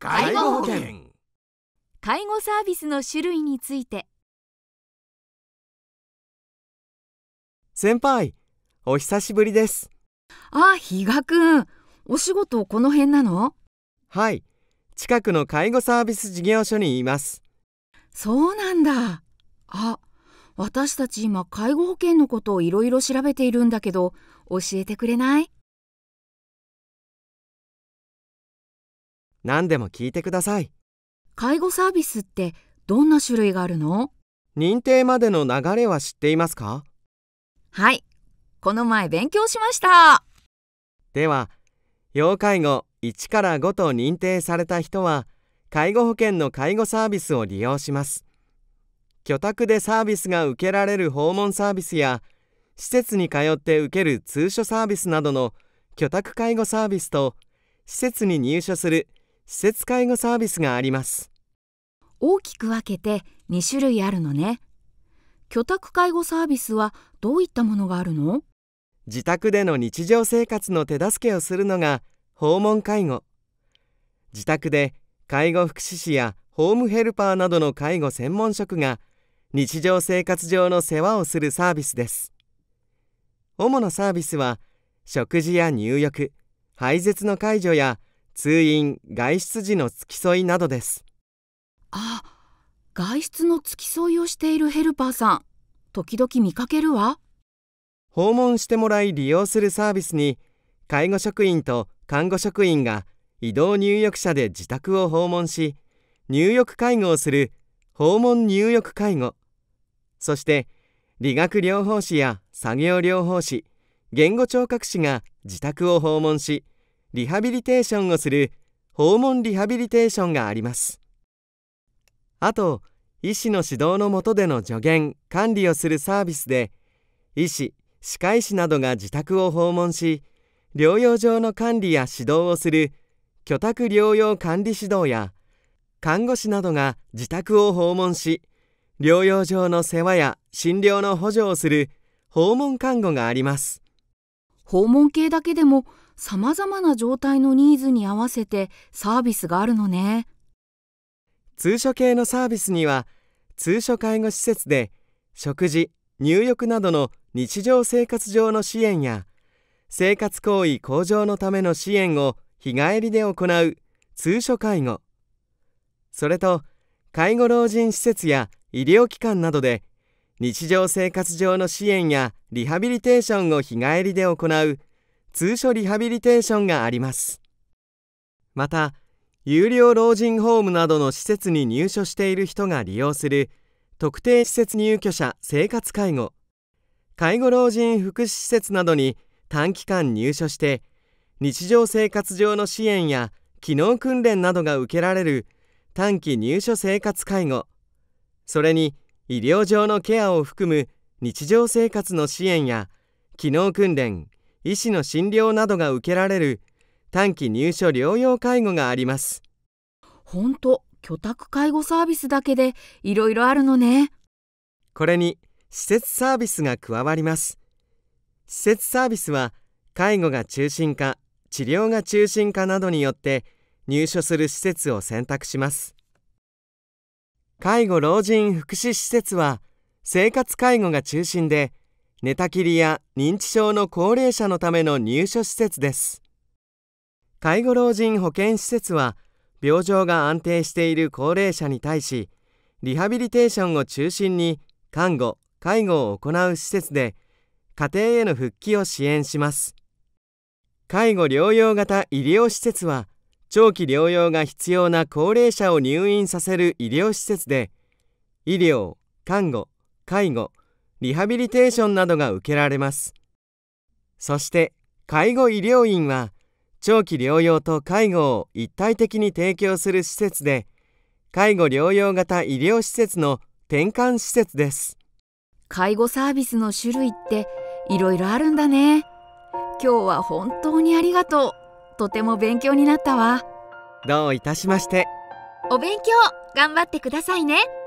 介護保険介護サービスの種類について先輩お久しぶりですあ、比嘉くんお仕事この辺なのはい近くの介護サービス事業所にいますそうなんだあ、私たち今介護保険のことをいろいろ調べているんだけど教えてくれない何でも聞いてください介護サービスってどんな種類があるの認定までの流れは知っていますかはいこの前勉強しましたでは要介護1から5と認定された人は介護保険の介護サービスを利用します居宅でサービスが受けられる訪問サービスや施設に通って受ける通所サービスなどの居宅介護サービスと施設に入所する施設介護サービスがあります大きく分けて2種類あるのね居宅介護サービスはどういったものがあるの自宅での日常生活の手助けをするのが訪問介護自宅で介護福祉士やホームヘルパーなどの介護専門職が日常生活上の世話をするサービスです主なサービスは食事や入浴排泄の介助や通院外出時の付き添いなどですあ外出の付き添いをしているヘルパーさん時々見かけるわ訪問してもらい利用するサービスに介護職員と看護職員が移動入浴者で自宅を訪問し入浴介護をする訪問入浴介護そして理学療法士や作業療法士言語聴覚士が自宅を訪問しリハビリテーションをする訪問リハビリテーションがありますあと医師の指導の下での助言管理をするサービスで医師歯科医師などが自宅を訪問し療養上の管理や指導をする居宅療養管理指導や看護師などが自宅を訪問し療養上の世話や診療の補助をする訪問看護があります訪問系だけでも様々な状態のニーズに合わせてサービスがあるのね通所系のサービスには通所介護施設で食事入浴などの日常生活上の支援や生活行為向上のための支援を日帰りで行う通所介護それと介護老人施設や医療機関などで日常生活上の支援やリハビリテーションを日帰りで行う通所リハビリテーションがありますまた有料老人ホームなどの施設に入所している人が利用する特定施設入居者生活介護介護老人福祉施設などに短期間入所して日常生活上の支援や機能訓練などが受けられる短期入所生活介護それに医療上のケアを含む日常生活の支援や機能訓練医師の診療などが受けられる短期入所療養介護があります本当居宅介護サービスだけでいろいろあるのねこれに施設サービスが加わります施設サービスは介護が中心か治療が中心かなどによって入所する施設を選択します介護老人福祉施設は生活介護が中心で寝たきりや認知症の高齢者のための入所施設です介護老人保健施設は病状が安定している高齢者に対しリハビリテーションを中心に看護介護を行う施設で家庭への復帰を支援します介護療養型医療施設は長期療養が必要な高齢者を入院させる医療施設で医療看護介護リハビリテーションなどが受けられますそして介護医療院は長期療養と介護を一体的に提供する施設で介護療養型医療施設の転換施設です介護サービスの種類っていろいろあるんだね今日は本当にありがとうとても勉強になったわどういたしましてお勉強頑張ってくださいね